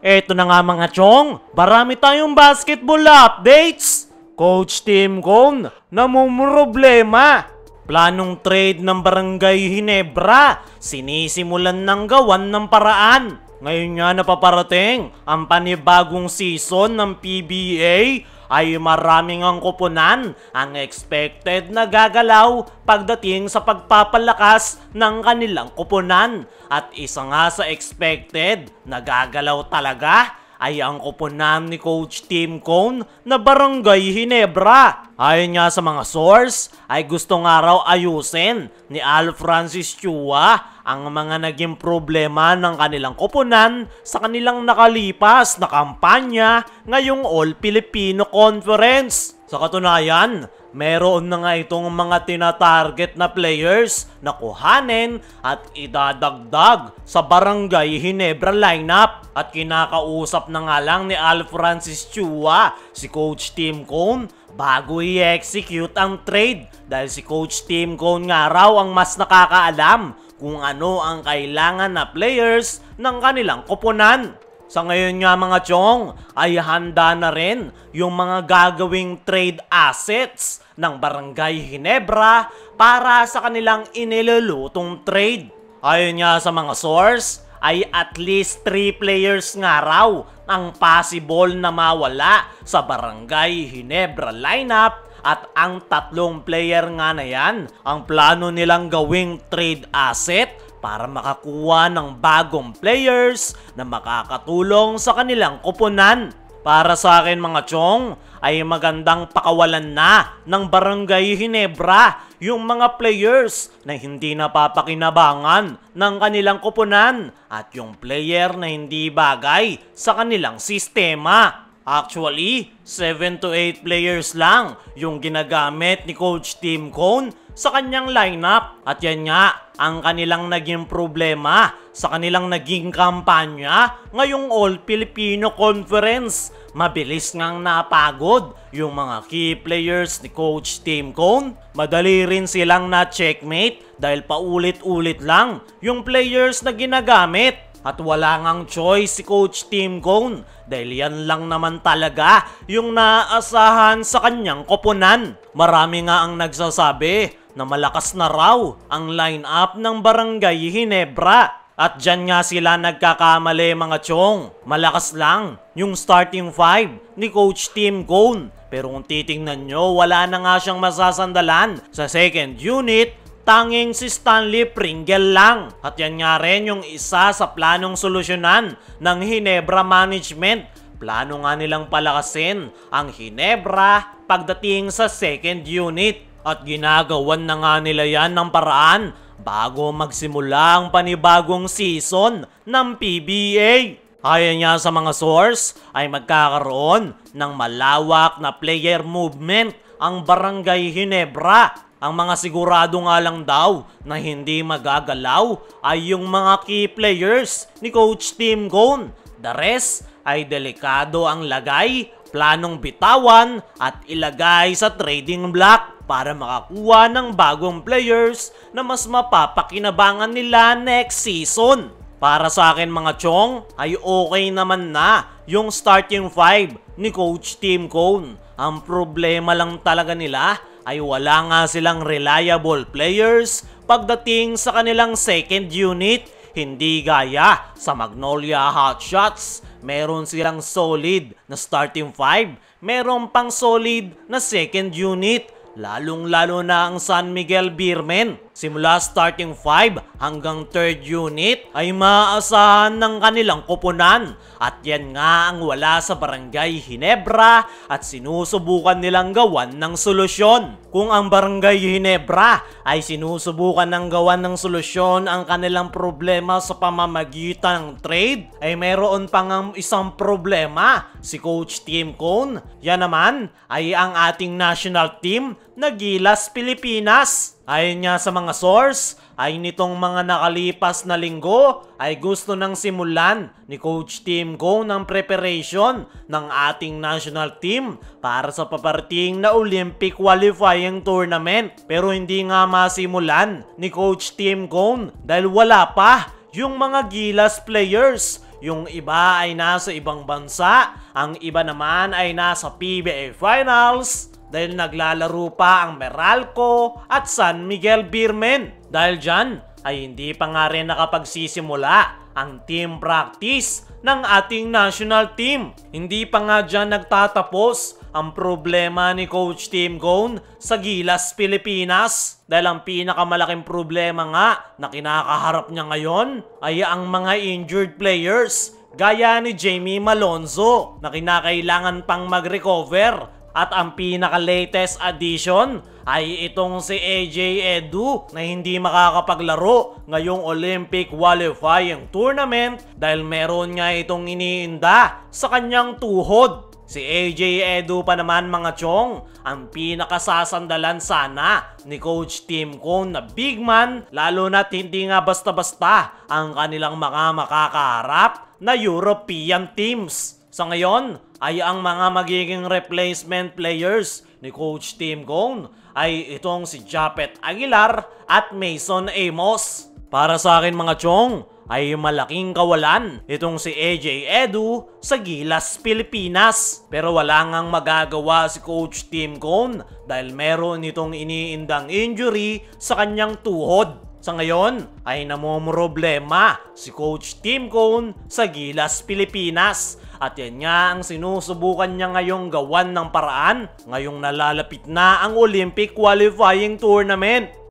Eto na nga mga chong, marami tayong basketball updates. Coach Tim Cone, namumroblema. Planong trade ng Barangay Hinebra, sinisimulan ng gawan ng paraan. Ngayon nga napaparating ang panibagong season ng PBA ay maraming ang kupunan ang expected na gagalaw pagdating sa pagpapalakas ng kanilang kupunan. At isa nga sa expected na gagalaw talaga ay ang kuponan ni Coach Tim Cone na Barangay Hinebra. Ayon nga sa mga source, ay gusto nga raw ayusin ni Al Francis Chua ang mga naging problema ng kanilang kuponan sa kanilang nakalipas na kampanya ngayong All Filipino Conference. Sa katunayan, meron na nga itong mga tinatarget na players na kuhanin at idadagdag sa Barangay Hinebra lineup. At kinakausap na nga lang ni Al Francis Chua si Coach Tim Cone bago i-execute ang trade dahil si Coach Tim Cone nga raw ang mas nakakaalam kung ano ang kailangan na players ng kanilang koponan. Sa ngayon nga mga chong, ay handa na rin yung mga gagawing trade assets ng Barangay Hinebra para sa kanilang inilulutong trade. Ayon nga sa mga source, ay at least 3 players nga raw ang possible na mawala sa Barangay Hinebra lineup at ang tatlong player nga na yan ang plano nilang gawing trade asset para makakuha ng bagong players na makakatulong sa kanilang kupunan. Para sa akin mga chong, ay magandang pakawalan na ng Barangay Hinebra yung mga players na hindi napapakinabangan ng kanilang kupunan at yung player na hindi bagay sa kanilang sistema. Actually, 7 to 8 players lang yung ginagamit ni Coach Tim Cone sa kanyang lineup. At yan nga, ang kanilang naging problema sa kanilang naging kampanya ngayong All-Filipino Conference. Mabilis ngang napagod yung mga key players ni Coach Tim Cone. Madali rin silang na-checkmate dahil paulit-ulit lang yung players na ginagamit. At wala ngang choice si Coach Tim Cone dahil yan lang naman talaga yung naasahan sa kanyang koponan. Marami nga ang nagsasabi na malakas na raw ang line-up ng Barangay Hinebra. At dyan nga sila nagkakamali mga chong. Malakas lang yung starting five ni Coach Tim Cone. Pero kung titingnan nyo, wala na nga siyang masasandalan sa second unit tanging si Stanley Pringle lang. At yan nga rin yung isa sa planong solusyonan ng Hinebra Management. Plano nga nilang palakasin ang Hinebra pagdating sa second unit. At ginagawan na nga nila yan ng paraan bago magsimula ang panibagong season ng PBA. Ayon niya sa mga source ay magkakaroon ng malawak na player movement ang Barangay Hinebra. Ang mga sigurado nga lang daw na hindi magagalaw ay yung mga key players ni Coach Tim Cone. The rest ay delikado ang lagay, planong bitawan at ilagay sa trading block para makakuha ng bagong players na mas mapapakinabangan nila next season. Para sa akin mga chong, ay okay naman na yung starting 5 ni Coach Tim Cone. Ang problema lang talaga nila ay wala nga silang reliable players pagdating sa kanilang second unit. Hindi gaya sa Magnolia Hotshots, meron silang solid na starting 5, meron pang solid na second unit lalong-lalo na ang San Miguel Beermen simula starting 5 hanggang 3rd unit ay maaasahan ng kanilang kupunan at yan nga ang wala sa Barangay Hinebra at sinusubukan nilang gawan ng solusyon. Kung ang Barangay Hinebra ay sinusubukan ng gawan ng solusyon ang kanilang problema sa pamamagitan ng trade ay mayroon pang ang isang problema si Coach Tim Cone. Yan naman ay ang ating national team na Gilas Pilipinas. Ayon niya sa mga source, ay nitong mga nakalipas na linggo ay gusto nang simulan ni Coach Team Go ng preparation ng ating national team para sa paparting na Olympic qualifying tournament. Pero hindi nga masimulan ni Coach Team Go dahil wala pa yung mga Gilas players yung iba ay nasa ibang bansa, ang iba naman ay nasa PBA Finals dahil naglalaro pa ang Meralco at San Miguel Beermen. Dahil dyan ay hindi pa nga rin nakapagsisimula ang team practice ng ating national team. Hindi pa nga dyan nagtatapos ang problema ni Coach Tim Gone sa Gilas, Pilipinas. Dahil ang pinakamalaking problema nga na kinakaharap niya ngayon ay ang mga injured players gaya ni Jamie Malonzo na kinakailangan pang mag-recover at ang pinaka-latest addition ay itong si AJ Edu na hindi makakapaglaro ngayong Olympic qualifying tournament dahil meron nga itong iniinda sa kanyang tuhod. Si AJ Edu pa naman mga chong, ang pinakasasandalan sana ni Coach Tim Cone na big man lalo na't hindi nga basta-basta ang kanilang mga makakaharap na European teams. Sa ngayon ay ang mga magiging replacement players ni Coach Tim Cone ay itong si Japet Aguilar at Mason Amos. Para sa akin mga chong, ay malaking kawalan itong si AJ Edu sa Gilas, Pilipinas. Pero wala ngang magagawa si Coach Tim Cone dahil meron itong iniindang injury sa kanyang tuhod. Sa ngayon ay namumroblema si Coach Tim Cone sa Gilas, Pilipinas at yan nga ang sinusubukan niya ngayong gawan ng paraan ngayong nalalapit na ang Olympic Qualifying Tournament.